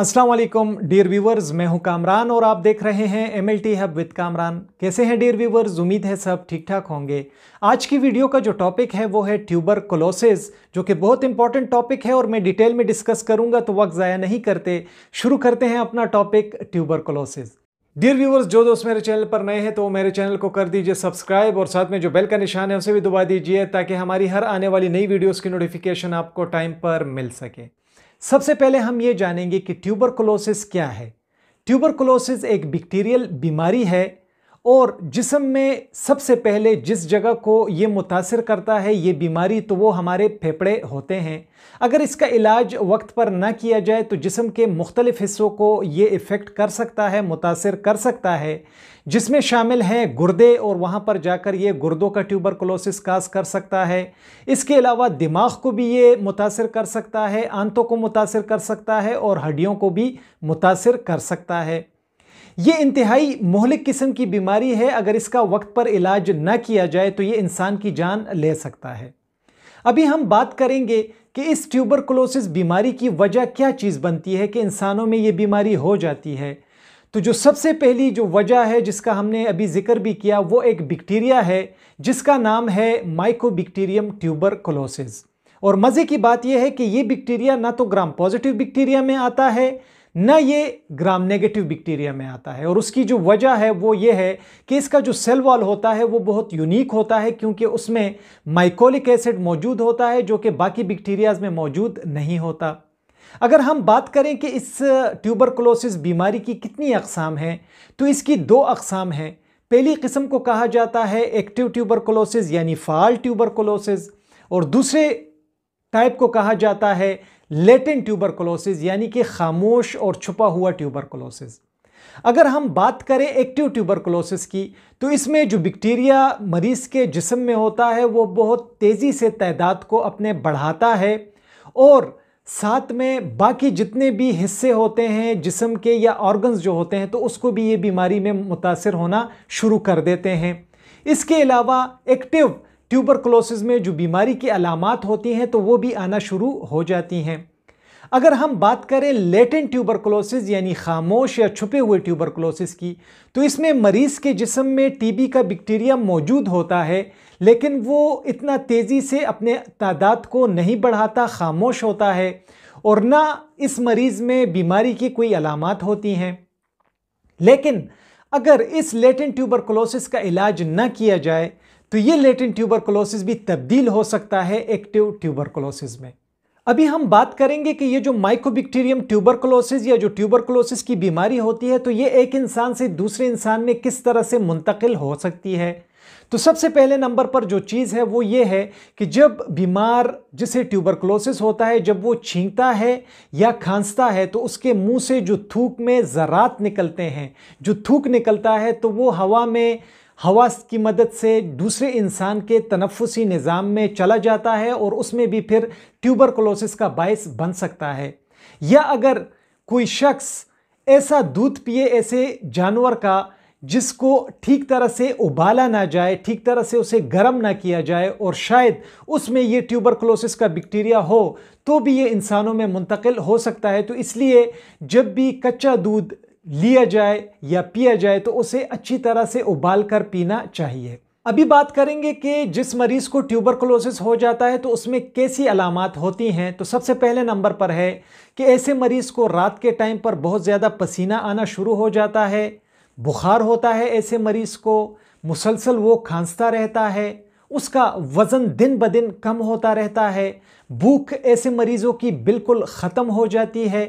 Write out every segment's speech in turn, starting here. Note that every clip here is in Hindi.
असलम डियर व्यूवर्स मैं हूं कामरान और आप देख रहे हैं M L T hub with Kamran कैसे हैं डियर व्यूवर्स उम्मीद है सब ठीक ठाक होंगे आज की वीडियो का जो टॉपिक है वो है ट्यूबर कोलोसिस जो कि बहुत इंपॉर्टेंट टॉपिक है और मैं डिटेल में डिस्कस करूंगा तो वक्त ज़ाया नहीं करते शुरू करते हैं अपना topic tuberculosis dear viewers जो दोस्त मेरे चैनल पर नए हैं तो मेरे चैनल को कर दीजिए सब्सक्राइब और साथ में जो बेल का निशान है उसे भी दबा दीजिए ताकि हमारी हर आने वाली नई वीडियोज़ की नोटिफिकेशन आपको टाइम पर मिल सके सबसे पहले हम ये जानेंगे कि ट्यूबरकुलोसिस क्या है ट्यूबरकुलोसिस एक बैक्टीरियल बीमारी है और जिसम में सबसे पहले जिस जगह को ये मुतासर करता है ये बीमारी तो वो हमारे फेफड़े होते हैं अगर इसका इलाज वक्त पर ना किया जाए तो जिसम के मुख्तलिफ़ हिस्सों को ये इफ़ेक्ट कर सकता है मुतासर कर सकता है जिसमें शामिल हैं गुर्दे और वहाँ पर जाकर ये गुर्दों का ट्यूबर क्लोसिस काज कर सकता है इसके अलावा दिमाग को भी ये मुतासर कर सकता है आंतों को मुतासर कर सकता है और हड्डियों को भी मुतासर कर सकता है ये इंतहाई मोहलिक किस्म की बीमारी है अगर इसका वक्त पर इलाज न किया जाए तो ये इंसान की जान ले सकता है अभी हम बात करेंगे कि इस ट्यूबरकुलोसिस बीमारी की वजह क्या चीज़ बनती है कि इंसानों में ये बीमारी हो जाती है तो जो सबसे पहली जो वजह है जिसका हमने अभी जिक्र भी किया वो एक बैक्टीरिया है जिसका नाम है ट्यूबर ट्यूबरकुलोसिस और मज़े की बात यह है कि ये बैक्टीरिया ना तो ग्राम पॉजिटिव बैक्टीरिया में आता है ना ये ग्राम नेगेटिव बैक्टीरिया में आता है और उसकी जो वजह है वो ये है कि इसका जो सेल वॉल होता है वो बहुत यूनिक होता है क्योंकि उसमें माइकोलिक एसिड मौजूद होता है जो कि बाकी बैक्टीरियाज में मौजूद नहीं होता अगर हम बात करें कि इस ट्यूबरकुलोसिस बीमारी की कितनी अकसाम हैं तो इसकी दो अकसाम हैं पहली किस्म को कहा जाता है एक्टिव ट्यूबरकुलोसिस यानी फाल ट्यूबरकुलोसिस और दूसरे टाइप को कहा जाता है ट्यूबर ट्यूबरकुलोसिस यानी कि खामोश और छुपा हुआ ट्यूबरकुलोसिस अगर हम बात करें एक्टिव ट्यूबरकुलोसिस की तो इसमें जो बैक्टीरिया मरीज़ के जिसम में होता है वो बहुत तेज़ी से तादाद को अपने बढ़ाता है और साथ में बाकी जितने भी हिस्से होते हैं जिसम के या ऑर्गन्स जो होते हैं तो उसको भी ये बीमारी में मुतासर होना शुरू कर देते हैं इसके अलावा एक्टिव ट्यूबरकुलोसिस में जो बीमारी की अलामत होती हैं तो वो भी आना शुरू हो जाती हैं अगर हम बात करें लेटेंट ट्यूबरकलोसिस यानी खामोश या छुपे हुए क्लोसिस की तो इसमें मरीज़ के जिसम में टीबी का बैक्टीरिया मौजूद होता है लेकिन वो इतना तेज़ी से अपने तादाद को नहीं बढ़ाता खामोश होता है और ना इस मरीज़ में बीमारी की कोई अलामत होती हैं लेकिन अगर इस लेटेंट क्लोसिस का इलाज न किया जाए तो ये लेटेंट ट्यूबरकुलोसिस भी तब्दील हो सकता है एक्टिव ट्यूबरकुलोसिस में अभी हम बात करेंगे कि ये जो माइकोबैक्टीरियम ट्यूबरकुलोसिस या जो ट्यूबरकुलोसिस की बीमारी होती है तो ये एक इंसान से दूसरे इंसान में किस तरह से मुंतकिल हो सकती है तो सबसे पहले नंबर पर जो चीज़ है वो ये है कि जब बीमार जिसे ट्यूबरकुलोसिस होता है जब वो छींकता है या खांसता है तो उसके मुंह से जो थूक में ज़रात निकलते हैं जो थूक निकलता है तो वो हवा में हवास की मदद से दूसरे इंसान के तनफुसी निज़ाम में चला जाता है और उसमें भी फिर ट्यूबरकुलोसिस का बायस बन सकता है या अगर कोई शख्स ऐसा दूध पिए ऐसे जानवर का जिसको ठीक तरह से उबाला ना जाए ठीक तरह से उसे गर्म ना किया जाए और शायद उसमें ये क्लोसिस का बैक्टीरिया हो तो भी ये इंसानों में मुंतकिल हो सकता है तो इसलिए जब भी कच्चा दूध लिया जाए या पिया जाए तो उसे अच्छी तरह से उबाल कर पीना चाहिए अभी बात करेंगे कि जिस मरीज को ट्यूबरकुलोसिस हो जाता है तो उसमें कैसी अलामत होती हैं तो सबसे पहले नंबर पर है कि ऐसे मरीज़ को रात के टाइम पर बहुत ज़्यादा पसीना आना शुरू हो जाता है बुखार होता है ऐसे मरीज़ को मुसलसल वो खांसता रहता है उसका वज़न दिन ब दिन कम होता रहता है भूख ऐसे मरीज़ों की बिल्कुल ख़त्म हो जाती है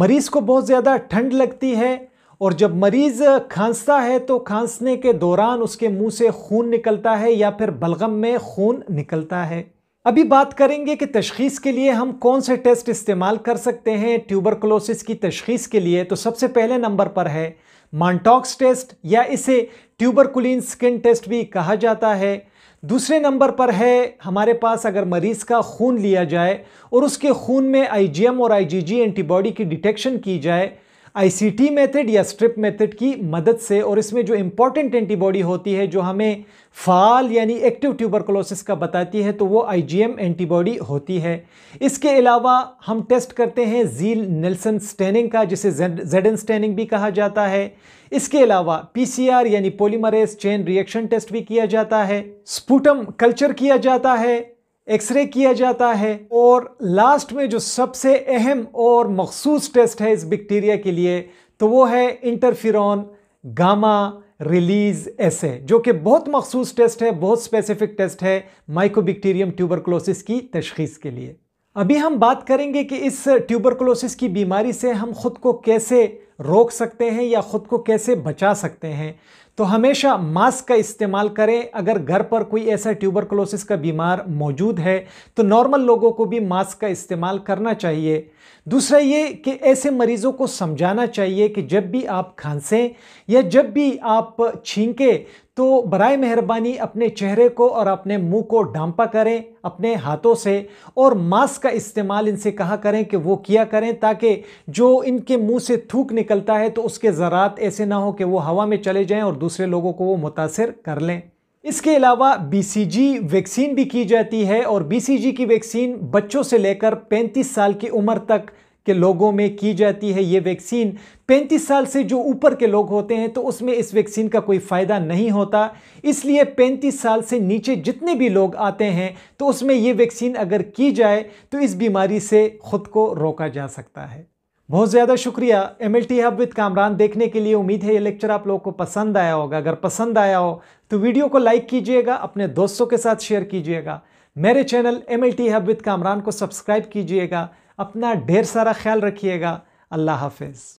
मरीज़ को बहुत ज़्यादा ठंड लगती है और जब मरीज़ खांसता है तो खांसने के दौरान उसके मुंह से खून निकलता है या फिर बलगम में खून निकलता है अभी बात करेंगे कि तशखीस के लिए हम कौन से टेस्ट इस्तेमाल कर सकते हैं ट्यूबरकुलोसिस की तशखीस के लिए तो सबसे पहले नंबर पर है मानटॉक्स टेस्ट या इसे ट्यूबरकुलिन स्किन टेस्ट भी कहा जाता है दूसरे नंबर पर है हमारे पास अगर मरीज़ का खून लिया जाए और उसके खून में आईजीएम और आईजीजी एंटीबॉडी की डिटेक्शन की जाए आईसीटी मेथड या स्ट्रिप मेथड की मदद से और इसमें जो इम्पॉर्टेंट एंटीबॉडी होती है जो हमें फाल यानी एक्टिव ट्यूबरकुलोसिस का बताती है तो वो आईजीएम एंटीबॉडी होती है इसके अलावा हम टेस्ट करते हैं जील नेल्सन स्टेनिंग का जिसे जेडन स्टेनिंग भी कहा जाता है इसके अलावा पीसीआर यानी पोलीमरेज चेन रिएक्शन टेस्ट भी किया जाता है स्पूटम कल्चर किया जाता है एक्सरे किया जाता है और लास्ट में जो सबसे अहम और मखसूस टेस्ट है इस बैक्टीरिया के लिए तो वो है इंटरफिरॉन गामा रिलीज ऐसे जो कि बहुत मखसूस टेस्ट है बहुत स्पेसिफिक टेस्ट है माइकोबिक्टीरियम ट्यूबरकलोसिस की तशखीस के लिए अभी हम बात करेंगे कि इस ट्यूबरकलोसिस की बीमारी से हम खुद को कैसे रोक सकते हैं या ख़ुद को कैसे बचा सकते हैं तो हमेशा मास्क का इस्तेमाल करें अगर घर पर कोई ऐसा ट्यूबरकुलोसिस का बीमार मौजूद है तो नॉर्मल लोगों को भी मास्क का इस्तेमाल करना चाहिए दूसरा ये कि ऐसे मरीज़ों को समझाना चाहिए कि जब भी आप खांसें या जब भी आप छींकें तो बर मेहरबानी अपने चेहरे को और अपने मुंह को ढांपा करें अपने हाथों से और मास्क का इस्तेमाल इनसे कहा करें कि वो किया करें ताकि जो इनके मुंह से थूक निकलता है तो उसके ज़रात ऐसे ना हो कि वो हवा में चले जाएं और दूसरे लोगों को वो मुतासर कर लें इसके अलावा बीसीजी वैक्सीन भी की जाती है और बीसीजी की वैक्सीन बच्चों से लेकर 35 साल की उम्र तक के लोगों में की जाती है ये वैक्सीन 35 साल से जो ऊपर के लोग होते हैं तो उसमें इस वैक्सीन का कोई फ़ायदा नहीं होता इसलिए 35 साल से नीचे जितने भी लोग आते हैं तो उसमें ये वैक्सीन अगर की जाए तो इस बीमारी से खुद को रोका जा सकता है बहुत ज़्यादा शुक्रिया M L T hub with Kamran देखने के लिए उम्मीद है ये लेक्चर आप लोगों को पसंद आया होगा अगर पसंद आया हो तो वीडियो को लाइक कीजिएगा अपने दोस्तों के साथ शेयर कीजिएगा मेरे channel M L T hub with Kamran को सब्सक्राइब कीजिएगा अपना ढेर सारा ख्याल रखिएगा अल्लाह हाफिज़